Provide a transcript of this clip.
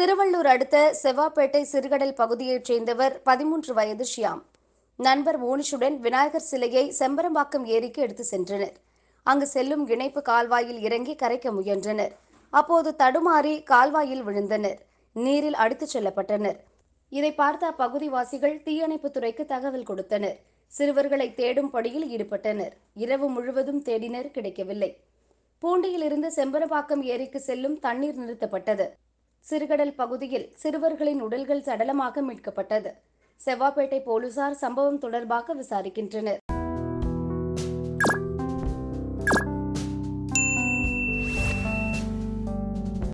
திருவள்ளூர் அடுத்த செவ்வாப்பேட்டை சிறுகடல் பகுதியைச் சேர்ந்தவர் பதிமூன்று வயது ஷியாம் நண்பர் மோனிஷுடன் விநாயகர் சிலையை செம்பரம்பாக்கம் ஏரிக்கு எடுத்து சென்றனர் அங்கு செல்லும் இணைப்பு கால்வாயில் இறங்கி கரைக்க முயன்றனர் அப்போது தடுமாறி கால்வாயில் விழுந்தனர் நீரில் அடித்துச் செல்லப்பட்டனர் இதை பார்த்த அப்பகுதிவாசிகள் தீயணைப்புத் துறைக்கு தகவல் கொடுத்தனர் சிறுவர்களை தேடும் பணியில் ஈடுபட்டனர் இரவு முழுவதும் தேடினர் கிடைக்கவில்லை பூண்டியிலிருந்து செம்பரம்பாக்கம் ஏரிக்கு செல்லும் தண்ணீர் நிறுத்தப்பட்டது சிறுகடல் பகுதியில் சிறுவர்களின் உடல்கள் சடலமாக மீட்கப்பட்டது செவ்வாப்பேட்டை போலீசார் சம்பவம் தொடர்பாக விசாரிக்கின்றனர்